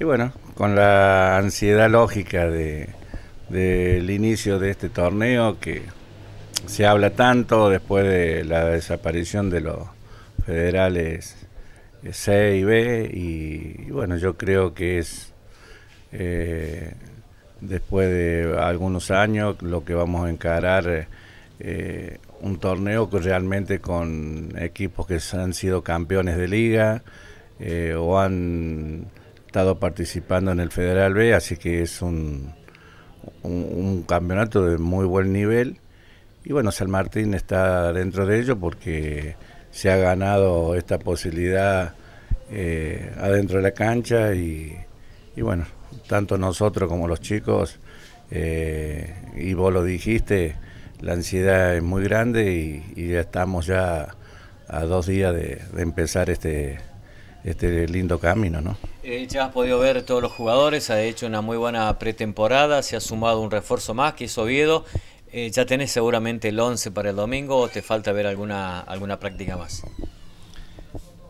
Y bueno, con la ansiedad lógica del inicio de este torneo que se habla tanto después de la desaparición de los federales C y B y, bueno, yo creo que es eh, después de algunos años lo que vamos a encarar eh, un torneo realmente con equipos que han sido campeones de liga eh, o han participando en el Federal B, así que es un, un, campeonato de muy buen nivel. Y bueno, San Martín está dentro de ello porque se ha ganado esta posibilidad eh, adentro de la cancha y, bueno, tanto nosotros como los chicos, eh, y vos lo dijiste, la ansiedad es muy grande y, ya estamos ya a dos días de, de empezar este, este lindo camino, ¿no? ya eh, has podido ver todos los jugadores, ha hecho una muy buena pretemporada, se ha sumado un refuerzo más que es Oviedo. Eh, ¿Ya tenés seguramente el 11 para el domingo o te falta ver alguna, alguna práctica más?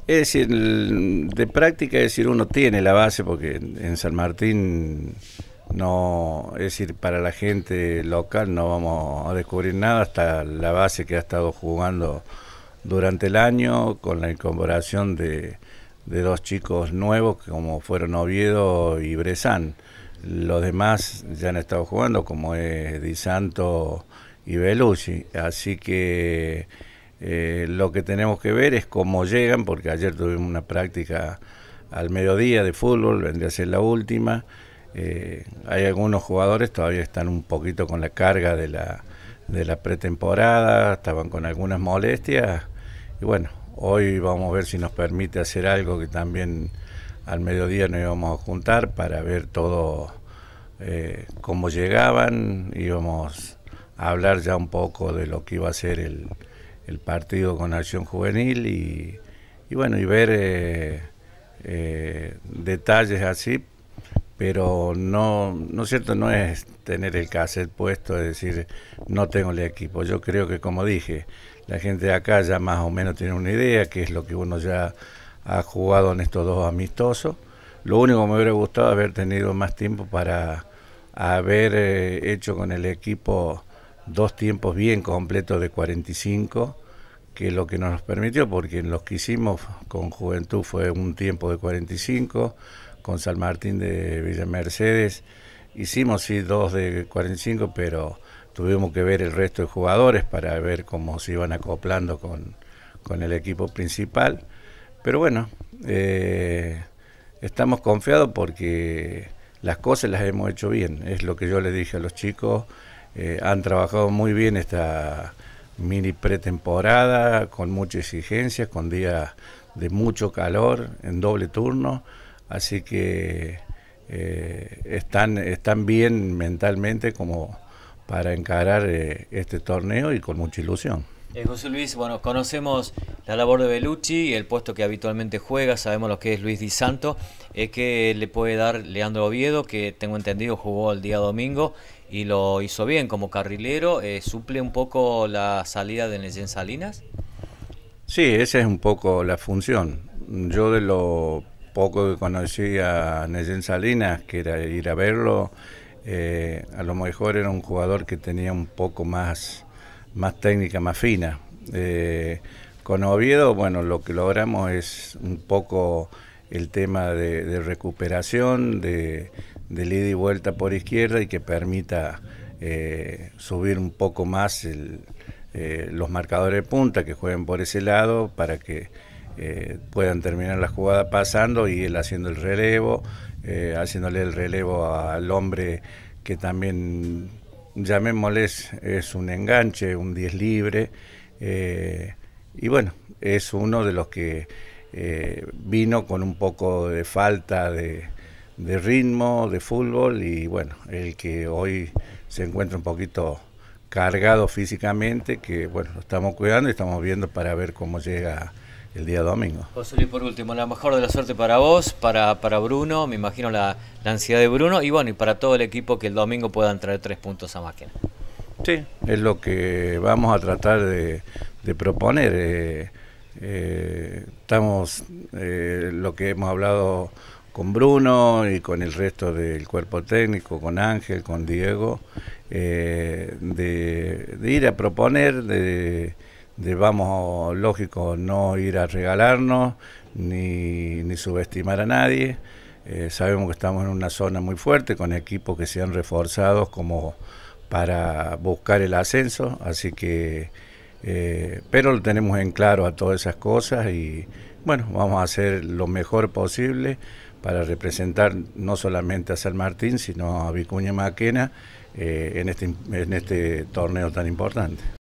Es decir, de práctica, es decir, uno tiene la base porque en San Martín no, es decir, para la gente local no vamos a descubrir nada hasta la base que ha estado jugando durante el año con la incorporación de, de dos chicos nuevos como fueron Oviedo y Bresan. Los demás ya han estado jugando como es Di Santo y Belucci. Así que eh, lo que tenemos que ver es cómo llegan, porque ayer tuvimos una práctica al mediodía de fútbol, vendría a ser la última. Eh, hay algunos jugadores todavía están un poquito con la carga de la, de la pretemporada, estaban con algunas molestias y bueno, Hoy vamos a ver si nos permite hacer algo que también al mediodía nos íbamos a juntar para ver todo eh, cómo llegaban, íbamos a hablar ya un poco de lo que iba a ser el, partido con Acción Juvenil y, bueno, y ver eh, eh, detalles así pero no, es cierto, no es tener el cassette puesto, es decir, no tengo el equipo. Yo creo que como dije, la gente de acá ya más o menos tiene una idea, qué es lo que uno ya ha jugado en estos dos amistosos. Lo único que me hubiera gustado es haber tenido más tiempo para haber eh, hecho con el equipo dos tiempos bien completos de 45, que es lo que nos permitió, porque en los que hicimos con Juventud fue un tiempo de 45 con San Martín de Villa Mercedes. Hicimos sí dos de 45, pero tuvimos que ver el resto de jugadores para ver cómo se iban acoplando con, el equipo principal. Pero bueno, eh, estamos confiados porque las cosas las hemos hecho bien. Es lo que yo les dije a los chicos. Eh, han trabajado muy bien esta mini pretemporada, con mucha exigencia, con días de mucho calor, en doble turno así que eh, están, están bien mentalmente como para encarar eh, este torneo y con mucha ilusión. Eh, José Luis, bueno, conocemos la labor de Belucci, el puesto que habitualmente juega, sabemos lo que es Luis Di Santo, es que le puede dar Leandro Oviedo, que tengo entendido jugó el día domingo y lo hizo bien como carrilero, suple un poco la salida de Neyen Salinas. Sí, esa es un poco la función. Yo de lo poco que conocí a Neyen Salinas, que era ir a verlo, eh, a lo mejor era un jugador que tenía un poco más, más técnica, más fina. Eh, con Oviedo, bueno, lo que logramos es un poco el tema de, recuperación, de, de ida y vuelta por izquierda y que permita eh, subir un poco más los marcadores de punta que jueguen por ese lado para que eh, puedan terminar la jugada pasando y él haciendo el relevo, eh, haciéndole el relevo al hombre que también, llamémosles, es un enganche, un 10 libre. Eh, y bueno, es uno de los que eh, vino con un poco de falta de, de ritmo, de fútbol y bueno, el que hoy se encuentra un poquito cargado físicamente, que bueno, lo estamos cuidando y estamos viendo para ver cómo llega el día domingo. José Luis, por último, la mejor de la suerte para vos, para, para Bruno, me imagino la, ansiedad de Bruno, y bueno, y para todo el equipo que el domingo puedan traer tres puntos a máquina. Sí, es lo que vamos a tratar de, proponer. Eh, eh, estamos, eh, lo que hemos hablado con Bruno y con el resto del cuerpo técnico, con Ángel, con Diego, de ir a proponer, de debamos, lógico, no ir a regalarnos ni, subestimar a nadie. Eh, sabemos que estamos en una zona muy fuerte con equipos que se han reforzado como para buscar el ascenso, así que, eh, pero lo tenemos en claro a todas esas cosas y bueno, vamos a hacer lo mejor posible para representar no solamente a San Martín, sino a Vicuña Maquena eh, este, en este torneo tan importante.